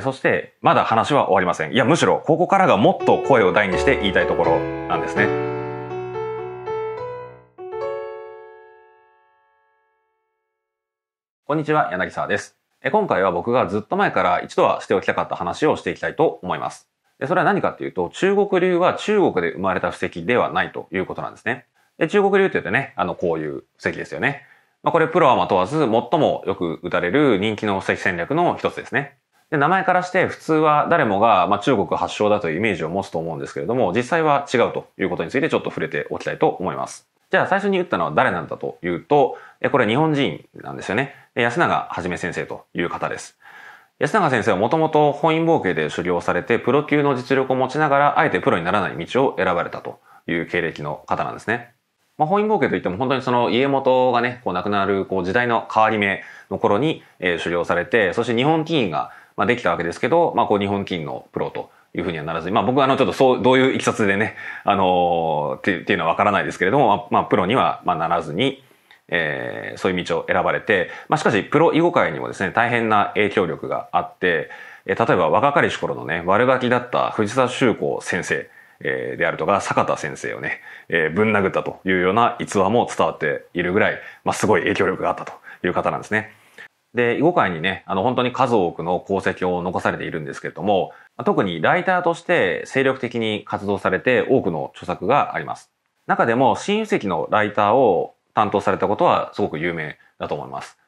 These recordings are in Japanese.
そして、まだ話は終わりません。いや、むしろ、ここからがもっと声を大にして言いたいところなんですね。こんにちは、柳沢です。今回は僕がずっと前から一度はしておきたかった話をしていきたいと思います。それは何かっていうと、中国流は中国で生まれた布石ではないということなんですね。中国流って言ってね、あの、こういう布石ですよね。まあ、これプロはま問わず最もよく打たれる人気の布石戦略の一つですね。で、名前からして普通は誰もが、ま中国発祥だというイメージを持つと思うんですけれども、実際は違うということについてちょっと触れておきたいと思います。じゃあ最初に打ったのは誰なんだというと、これ日本人なんですよね。安永はじめ先生という方です。安永先生はもともと本因坊系で修行されて、プロ級の実力を持ちながら、あえてプロにならない道を選ばれたという経歴の方なんですね。まあ、本因坊険といっても本当にその家元がね、こう亡くなるこう時代の変わり目の頃に、え修行されて、そして日本棋院がまあ、できたわけですけど、まあ、こう日本金のプロというふうにはならずに、まあ、僕はあのちょっとそうどういういきさつでね、あのー、ってっていうのはわからないですけれども、まあ、プロにはまあならずに、えー、そういう道を選ばれて、まあ、しかしプロ囲碁界にもですね大変な影響力があって、えー、例えば若かりし頃のね悪ガキだった藤沢修子先生えであるとか坂田先生をねぶん、えー、殴ったというような逸話も伝わっているぐらい、まあ、すごい影響力があったという方なんですね。で、囲碁界にね、あの本当に数多くの功績を残されているんですけれども、特にライターとして精力的に活動されて多くの著作があります。中でも、新遺石のライターを担当されたことはすごく有名だと思います。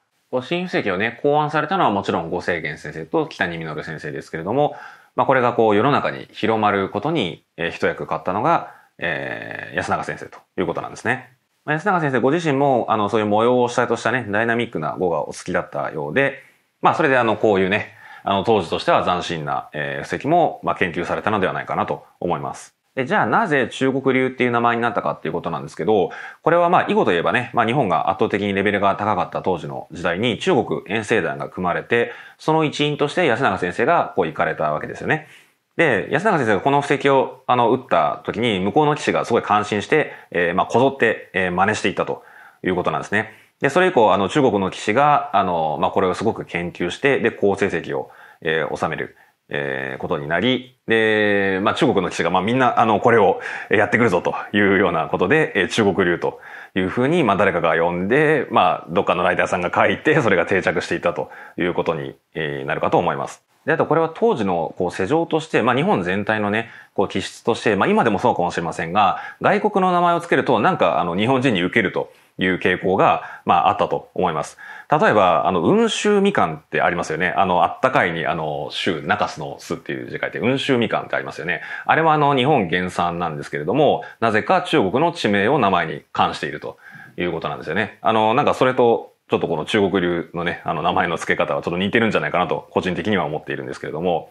新遺石をね、考案されたのはもちろん五世源先生と北に実先生ですけれども、まあ、これがこう世の中に広まることに、え一役買ったのが、えー、安永先生ということなんですね。安永先生ご自身もあのそういう模様を主体としたねダイナミックな碁がお好きだったようで、まあ、それであのこういうねあの当時としては斬新な、えー、布石も、まあ、研究されたのではないかなと思います。でじゃあなぜ中国流っていう名前になったかっていうことなんですけど、これはまあ囲碁といえばね、まあ、日本が圧倒的にレベルが高かった当時の時代に中国遠征団が組まれて、その一員として安永先生がこう行かれたわけですよね。で、安永先生がこの布石を、あの、打った時に、向こうの騎士がすごい感心して、えー、まあ、こぞって、えー、真似していったということなんですね。で、それ以降、あの、中国の騎士が、あの、まあ、これをすごく研究して、で、好成績を、えー、収める、えー、ことになり、で、まあ、中国の騎士が、まあ、みんな、あの、これをやってくるぞというようなことで、えー、中国流というふうに、まあ、誰かが呼んで、まあ、どっかのライターさんが書いて、それが定着していたということになるかと思います。で、あとこれは当時のこう世情として、まあ日本全体のね、こう気質として、まあ今でもそうかもしれませんが、外国の名前をつけるとなんかあの日本人に受けるという傾向が、まああったと思います。例えば、あの、温州みかんってありますよね。あの、あったかいに、あの、州、中洲の巣っていう字書いて、温州みかんってありますよね。あれはあの、日本原産なんですけれども、なぜか中国の地名を名前に関しているということなんですよね。あの、なんかそれとちょっとこの中国流のね、あの名前の付け方はちょっと似てるんじゃないかなと、個人的には思っているんですけれども、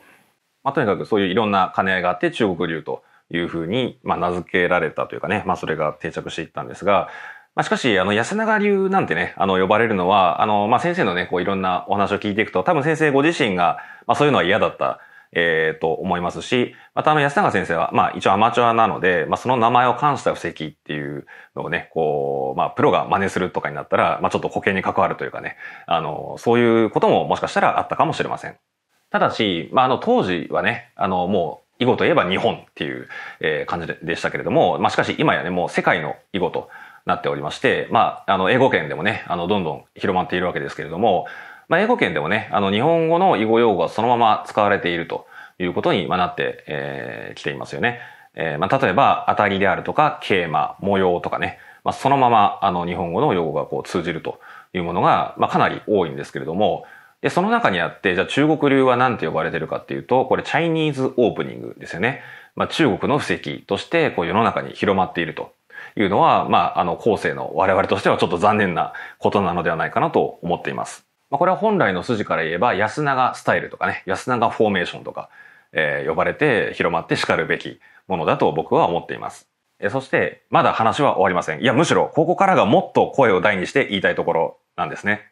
まあ、とにかくそういういろんな兼ね合いがあって中国流というふうに、まあ、名付けられたというかね、まあ、それが定着していったんですが、まあ、しかし、あの、安永流なんてね、あの、呼ばれるのは、あの、まあ、先生のね、こう、いろんなお話を聞いていくと、多分先生ご自身が、まあ、そういうのは嫌だったえー、と思いますし、またあの安永先生は、まあ一応アマチュアなので、まあその名前を冠した布石っていうのをね、こう、まあプロが真似するとかになったら、まあちょっと保険に関わるというかね、あの、そういうことももしかしたらあったかもしれません。ただし、まああの当時はね、あのもう囲碁といえば日本っていう感じでしたけれども、まあ、しかし今やね、もう世界の囲碁となっておりまして、まあ、あの、英語圏でもね、あの、どんどん広まっているわけですけれども、まあ、英語圏でもね、あの、日本語の囲碁用語がそのまま使われているということになってき、えー、ていますよね。えー、まあ、例えば、当たりであるとか、桂馬、模様とかね、まあ、そのまま、あの、日本語の用語がこう通じるというものが、まあ、かなり多いんですけれども、で、その中にあって、じゃあ中国流は何て呼ばれてるかっていうと、これチャイニーズオープニングですよね。まあ、中国の布石としてこう世の中に広まっているというのは、まあ、あの、後世の我々としてはちょっと残念なことなのではないかなと思っています。まあ、これは本来の筋から言えば安永スタイルとかね、安永フォーメーションとか、えー、呼ばれて広まってしかるべきものだと僕は思っています。えー、そして、まだ話は終わりません。いや、むしろ、ここからがもっと声を大にして言いたいところなんですね。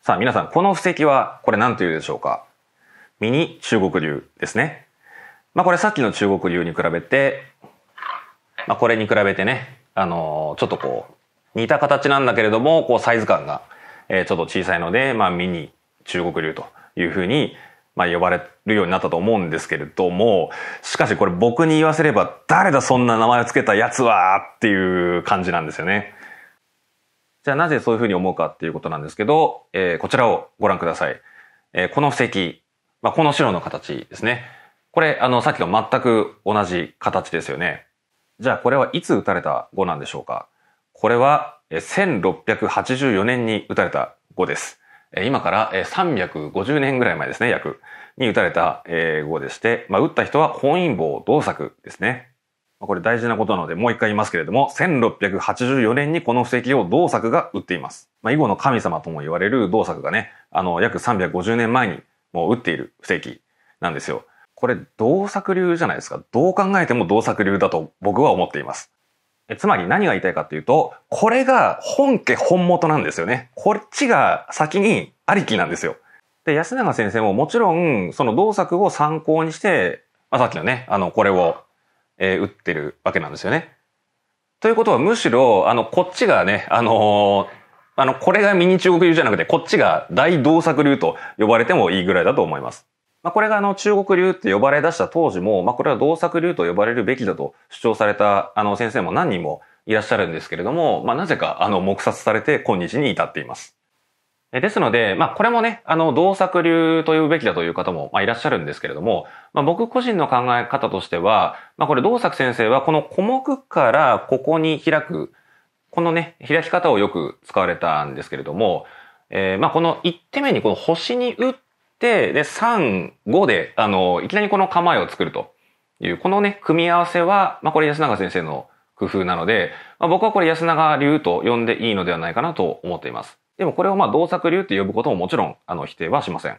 さあ、皆さん、この布石は、これ何と言うでしょうかミニ中国流ですね。まあ、これさっきの中国流に比べて、まあ、これに比べてね、あのー、ちょっとこう、似た形なんだけれども、こう、サイズ感がえちょっと小さいので、まあ、ミニ中国流というふうに、まあ、呼ばれるようになったと思うんですけれども、しかしこれ僕に言わせれば、誰だそんな名前を付けたやつはっていう感じなんですよね。じゃあなぜそういうふうに思うかっていうことなんですけど、えー、こちらをご覧ください。えー、この布石、まあ、この白の形ですね。これ、あの、さっきと全く同じ形ですよね。じゃあこれはいつ打たれた碁なんでしょうかこれは1684年に打たれた碁です。今から350年ぐらい前ですね、約。に打たれた碁でして、まあ、打った人は本因坊同作ですね。これ大事なことなのでもう一回言いますけれども、1684年にこの布石を同作が打っています。まあ、囲碁の神様とも言われる同作がね、あの、約350年前にもう打っている布石なんですよ。これ、同作流じゃないですか。どう考えても同作流だと僕は思っています。つまり何が言いたいかっていうと、これが本家本元なんですよね。こっちが先にありきなんですよ。で、安永先生ももちろん、その同作を参考にして、まあ、さっきのね、あの、これを、えー、打ってるわけなんですよね。ということは、むしろ、あの、こっちがね、あのー、あの、これがミニ中国流じゃなくて、こっちが大同作流と呼ばれてもいいぐらいだと思います。まあ、これがあの中国流って呼ばれ出した当時も、まあ、これは同作流と呼ばれるべきだと主張されたあの先生も何人もいらっしゃるんですけれども、まあ、なぜかあの黙殺されて今日に至っています。ですので、まあ、これもね、あの、同作流と呼うべきだという方も、まあ、いらっしゃるんですけれども、まあ、僕個人の考え方としては、まあ、これ同作先生は、この古目からここに開く、このね、開き方をよく使われたんですけれども、えー、まあ、この一手目にこの星に打っ、で、3、5で、あの、いきなりこの構えを作るという、このね、組み合わせは、まあ、これ安永先生の工夫なので、まあ、僕はこれ安永流と呼んでいいのではないかなと思っています。でもこれをまあ、動作流って呼ぶことももちろん、あの、否定はしません。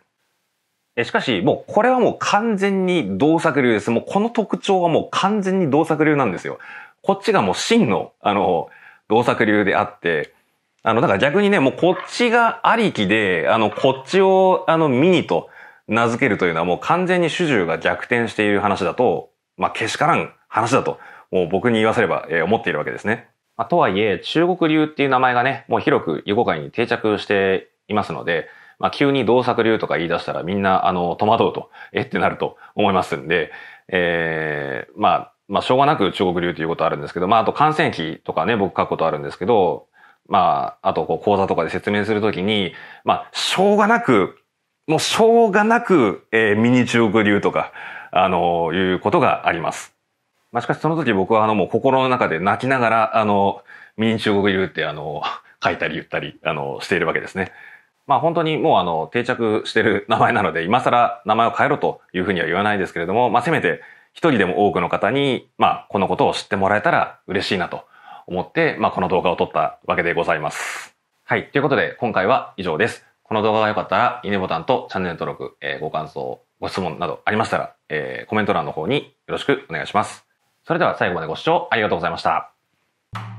えしかし、もうこれはもう完全に動作流です。もうこの特徴はもう完全に動作流なんですよ。こっちがもう真の、あの、動作流であって、あの、だから逆にね、もうこっちがありきで、あの、こっちを、あの、ミニと名付けるというのはもう完全に主従が逆転している話だと、まあ、けしからん話だと、もう僕に言わせれば、えー、思っているわけですね。まあ、とはいえ、中国流っていう名前がね、もう広く囲碁界に定着していますので、まあ、急に同作流とか言い出したらみんな、あの、戸惑うと、えってなると思いますんで、ええー、まあ、まあ、しょうがなく中国流ということあるんですけど、まあ、あと感染期とかね、僕書くことあるんですけど、まあ、あと、こう、講座とかで説明するときに、まあ、しょうがなく、もうしょうがなく、えー、ミニ中国流とか、あの、いうことがあります。まあ、しかしその時僕はあのもう心の中で泣きながら、あの、ミニ中国流ってあの、書いたり言ったり、あの、しているわけですね。まあ本当にもうあの、定着してる名前なので、今更名前を変えろというふうには言わないですけれども、まあせめて一人でも多くの方に、まあこのことを知ってもらえたら嬉しいなと思って、まあ、この動画を撮ったわけでございます。はい。ということで、今回は以上です。この動画が良かったら、いいねボタンとチャンネル登録、えー、ご感想、ご質問などありましたら、えー、コメント欄の方によろしくお願いします。それでは最後までご視聴ありがとうございました。